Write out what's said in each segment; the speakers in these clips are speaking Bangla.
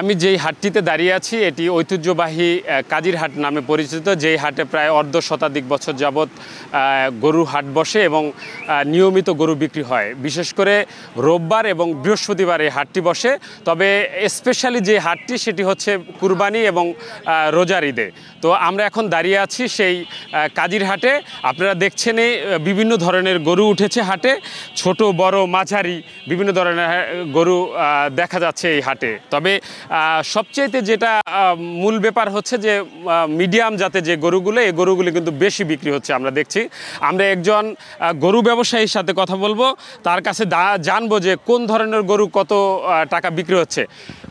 আমি যেই হাটটিতে দাঁড়িয়ে আছি এটি ঐতিহ্যবাহী কাজিরহাট নামে পরিচিত যেই হাটে প্রায় অর্ধ শতাধিক বছর যাবৎ গরুর হাট বসে এবং নিয়মিত গরু বিক্রি হয় বিশেষ করে রোববার এবং বৃহস্পতিবার এই হাটটি বসে তবে স্পেশালি যে হাটটি সেটি হচ্ছে কুরবানি এবং রোজার ঈদে তো আমরা এখন দাঁড়িয়ে আছি সেই কাজিরহাটে আপনারা দেখছেন বিভিন্ন ধরনের গরু উঠেছে হাটে ছোট বড় মাঝারি বিভিন্ন ধরনের গরু দেখা যাচ্ছে এই হাটে তবে সবচেয়েতে যেটা মূল ব্যাপার হচ্ছে যে মিডিয়াম যাতে যে গরুগুলো এই গরুগুলো কিন্তু বেশি বিক্রি হচ্ছে আমরা দেখছি আমরা একজন গরু ব্যবসায়ীর সাথে কথা বলবো তার কাছে জানবো যে কোন ধরনের গরু কত টাকা বিক্রি হচ্ছে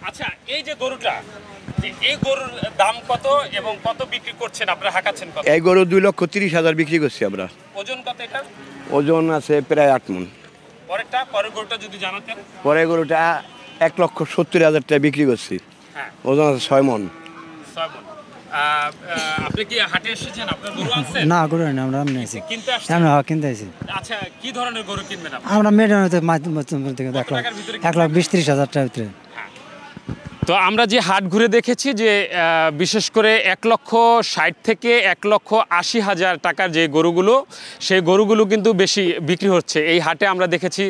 আচ্ছা এই যে গরুটা এই গরুর দাম কত এবং কত বিক্রি করছেন আপনারা হাঁকাচ্ছেন কত এই গরু দুই লক্ষ তিরিশ হাজার বিক্রি করছি আমরা ওজন কত এটা ওজন আছে প্রায় আট মন পরেরটা পরের গরুটা যদি জানাতেন পরের গরুটা এক লক্ষ সত্তর হাজার টাকা বিক্রি করছি হ্যাঁ। ওজন আছে ছয় মন না আমরা আমনে আমরা হ্যাঁ, কিনতে আচ্ছা, আমরা এক লাখ বিশ ত্রিশ হাজার টাকা ভিতরে তো আমরা যে হাট ঘুরে দেখেছি যে বিশেষ করে এক লক্ষ ষাট থেকে এক লক্ষ আশি হাজার টাকার যে গরুগুলো সেই গরুগুলো কিন্তু বেশি বিক্রি হচ্ছে এই হাটে আমরা দেখেছি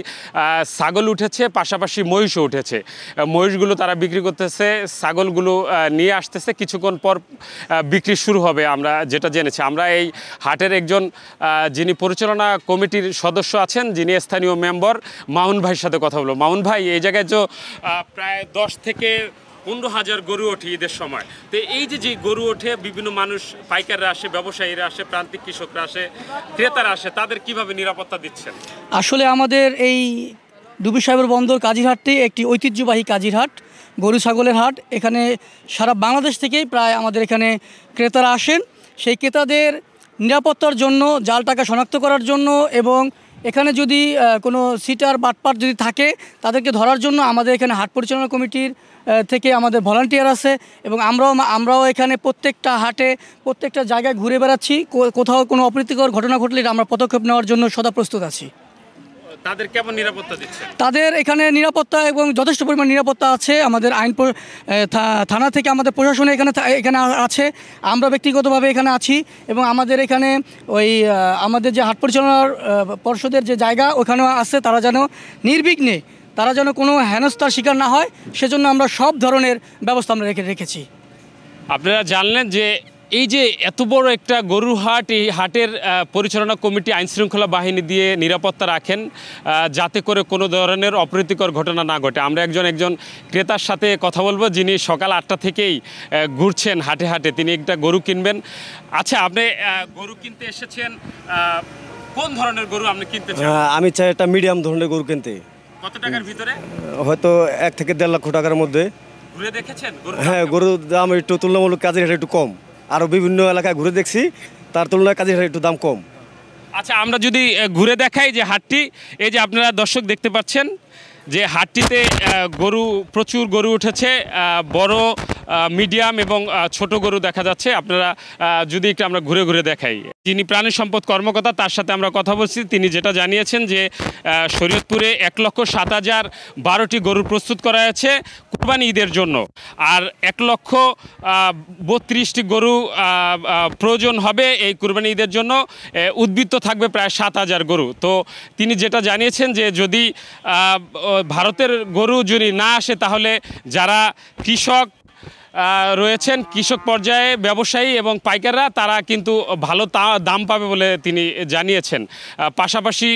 ছাগল উঠেছে পাশাপাশি মহিষও উঠেছে মহিষগুলো তারা বিক্রি করতেছে ছাগলগুলো নিয়ে আসতেছে কিছুক্ষণ পর বিক্রি শুরু হবে আমরা যেটা জেনেছি আমরা এই হাটের একজন যিনি পরিচালনা কমিটির সদস্য আছেন যিনি স্থানীয় মেম্বর মাউন ভাইয়ের সাথে কথা বলবো মাউন ভাই এই জায়গায় তো প্রায় দশ থেকে পনেরো হাজার গরু ওঠে ঈদের সময় তো এই যে যে গরু ওঠে বিভিন্ন মানুষ পাইকাররা আসে ব্যবসায়ীরা আসে প্রান্তিক কৃষকরা আসে ক্রেতারা আসে তাদের কিভাবে নিরাপত্তা দিচ্ছেন আসলে আমাদের এই ডুবি সাহেবের বন্দর কাজিরহাটটি একটি ঐতিহ্যবাহী কাজিরহাট গরু ছাগলের হাট এখানে সারা বাংলাদেশ থেকেই প্রায় আমাদের এখানে ক্রেতারা আসেন সেই ক্রেতাদের নিরাপত্তার জন্য জাল টাকা শনাক্ত করার জন্য এবং এখানে যদি কোনো সিটার বাটপাট যদি থাকে তাদেরকে ধরার জন্য আমাদের এখানে হাট পরিচালনা কমিটির থেকে আমাদের ভলান্টিয়ার আছে এবং আমরাও আমরাও এখানে প্রত্যেকটা হাটে প্রত্যেকটা জায়গায় ঘুরে বেড়াচ্ছি কোথাও কোনো অপ্রীতিকর ঘটনা ঘটলে আমরা পদক্ষেপ নেওয়ার জন্য সদা প্রস্তুত আছি তাদের কেমন নিরাপত্তা দিচ্ছে তাদের এখানে নিরাপত্তা এবং যথেষ্ট পরিমাণ নিরাপত্তা আছে আমাদের আইন থানা থেকে আমাদের প্রশাসন এখানে এখানে আছে আমরা ব্যক্তিগতভাবে এখানে আছি এবং আমাদের এখানে ওই আমাদের যে হাট পরিচালনার পর্ষদের যে জায়গা ওখানেও আছে তারা যেন নির্বিঘ্নে তারা যেন কোনো হেনস্থার শিকার না হয় সেজন্য আমরা সব ধরনের ব্যবস্থা আমরা রেখে রেখেছি আপনারা জানলেন যে এই যে এত বড় একটা গরুর হাট এই হাটের পরিচালনা কমিটি আইনশৃঙ্খলা বাহিনী দিয়ে নিরাপত্তা রাখেন যাতে করে কোনো ধরনের অপ্রীতিকর ঘটনা না ঘটে আমরা একজন একজন ক্রেতার সাথে কথা বলবো যিনি সকাল আটটা থেকেই ঘুরছেন হাটে হাটে তিনি একটা গরু কিনবেন আচ্ছা আপনি গরু কিনতে এসেছেন কোন ধরনের গরু আপনি কিনতে আমি চাই একটা মিডিয়াম ধরনের গরু কিনতে কত টাকার ভিতরে হয়তো এক থেকে দেড় লক্ষ টাকার মধ্যে ঘুরে দেখেছেন হ্যাঁ গরুর দাম একটু তুলনামূলক কাজের একটু কম আরও বিভিন্ন এলাকায় ঘুরে দেখছি তার তুলনায় কাজের একটু দাম কম আচ্ছা আমরা যদি ঘুরে দেখাই যে হাটটি এই যে আপনারা দর্শক দেখতে পাচ্ছেন যে হাটটিতে গরু প্রচুর গরু উঠেছে বড় মিডিয়াম এবং ছোট গরু দেখা যাচ্ছে আপনারা যদি একটু আমরা ঘুরে ঘুরে দেখাই যিনি প্রাণী সম্পদ কর্মকর্তা তার সাথে আমরা কথা বলছি তিনি যেটা জানিয়েছেন যে শরীয়তপুরে এক লক্ষ সাত হাজার বারোটি গরু প্রস্তুত করা হয়েছে কোরবানি ঈদের জন্য আর এক লক্ষ বত্রিশটি গরু প্রয়োজন হবে এই কোরবানি ঈদের জন্য উদ্বৃত্ত থাকবে প্রায় সাত হাজার গরু তো তিনি যেটা জানিয়েছেন যে যদি ভারতের গরু যদি না আসে তাহলে যারা কৃষক রয়েছেন কৃষক পর্যায়ে ব্যবসায়ী এবং পাইকাররা তারা কিন্তু ভালো দাম পাবে বলে তিনি জানিয়েছেন পাশাপাশি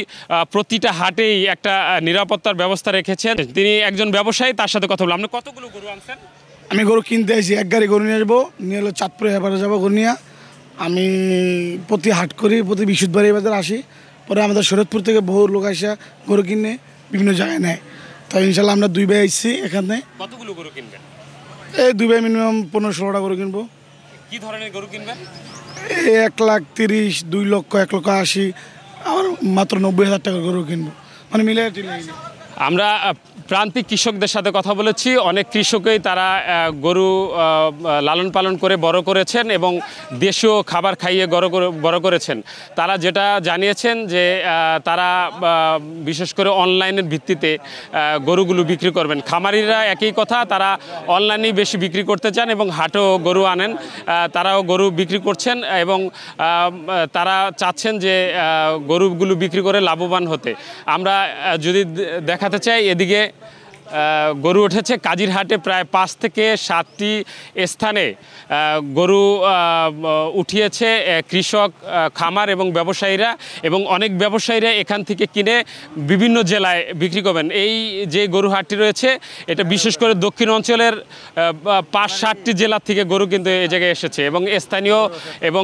প্রতিটা হাটেই একটা নিরাপত্তার ব্যবস্থা রেখেছেন তিনি একজন ব্যবসায়ী তার সাথে কথা বললাম আপনি কতগুলো গরু আনছেন আমি গরু কিনতে এসেছি এক গাড়ি গরু নিয়ে আসবো নিয়ে হলো চাঁদপুরে এবারে যাবো গরু নিয়ে আমি প্রতি হাট করি প্রতি বিশুদ্ধবার এই আসি পরে আমাদের শরৎপুর থেকে বহু লোক আসে গরু কিনে বিভিন্ন জায়গায় নেয় তো ইনশাল্লাহ আমরা দুই ভাই আসছি এখানে কতগুলো গরু কিনবেন এই দুবে মিনিমাম পনেরো ষোলোটা গরু কিনবো কি ধরনের গরু কিনবেন এই এক লাখ তিরিশ দুই লক্ষ এক লক্ষ আশি আর মাত্র নব্বই হাজার টাকার গরু কিনবো মানে মিলে আমরা প্রান্তিক কৃষকদের সাথে কথা বলেছি অনেক কৃষকই তারা গরু লালন পালন করে বড় করেছেন এবং দেশীয় খাবার খাইয়ে বড় করেছেন তারা যেটা জানিয়েছেন যে তারা বিশেষ করে অনলাইনের ভিত্তিতে গরুগুলো বিক্রি করবেন খামারিরা একই কথা তারা অনলাইনেই বেশি বিক্রি করতে চান এবং হাটেও গরু আনেন তারাও গরু বিক্রি করছেন এবং তারা চাচ্ছেন যে গরুগুলো বিক্রি করে লাভবান হতে আমরা যদি দেখাতে চাই এদিকে গরু উঠেছে কাজিরহাটে প্রায় পাঁচ থেকে সাতটি স্থানে গরু উঠিয়েছে কৃষক খামার এবং ব্যবসায়ীরা এবং অনেক ব্যবসায়ীরা এখান থেকে কিনে বিভিন্ন জেলায় বিক্রি করবেন এই যে গরু হাটটি রয়েছে এটা বিশেষ করে দক্ষিণ অঞ্চলের পাঁচ সাতটি জেলা থেকে গরু কিন্তু এই জায়গায় এসেছে এবং স্থানীয় এবং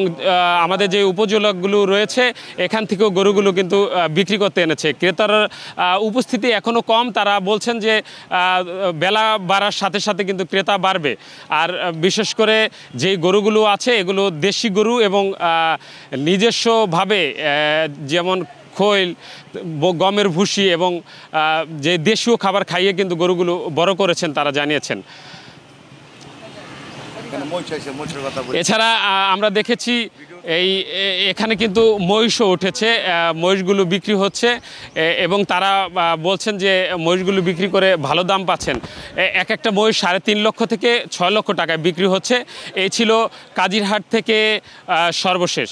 আমাদের যে উপজেলাগুলো রয়েছে এখান থেকেও গরুগুলো কিন্তু বিক্রি করতে এনেছে ক্রেতার উপস্থিতি এখনও কম তারা বলছেন যে বেলা বাড়ার সাথে সাথে কিন্তু ক্রেতা বাড়বে আর বিশেষ করে যে গরুগুলো আছে এগুলো দেশি গরু এবং নিজস্বভাবে যেমন খৈল গমের ভুষি এবং যে দেশীয় খাবার খাইয়ে কিন্তু গরুগুলো বড় করেছেন তারা জানিয়েছেন এছাড়া আমরা দেখেছি এই এখানে কিন্তু মহিষও উঠেছে মহিষগুলো বিক্রি হচ্ছে এবং তারা বলছেন যে মহিষগুলো বিক্রি করে ভালো দাম পাচ্ছেন এক একটা মহিষ সাড়ে তিন লক্ষ থেকে ছয় লক্ষ টাকায় বিক্রি হচ্ছে এই ছিল কাজিরহাট থেকে সর্বশেষ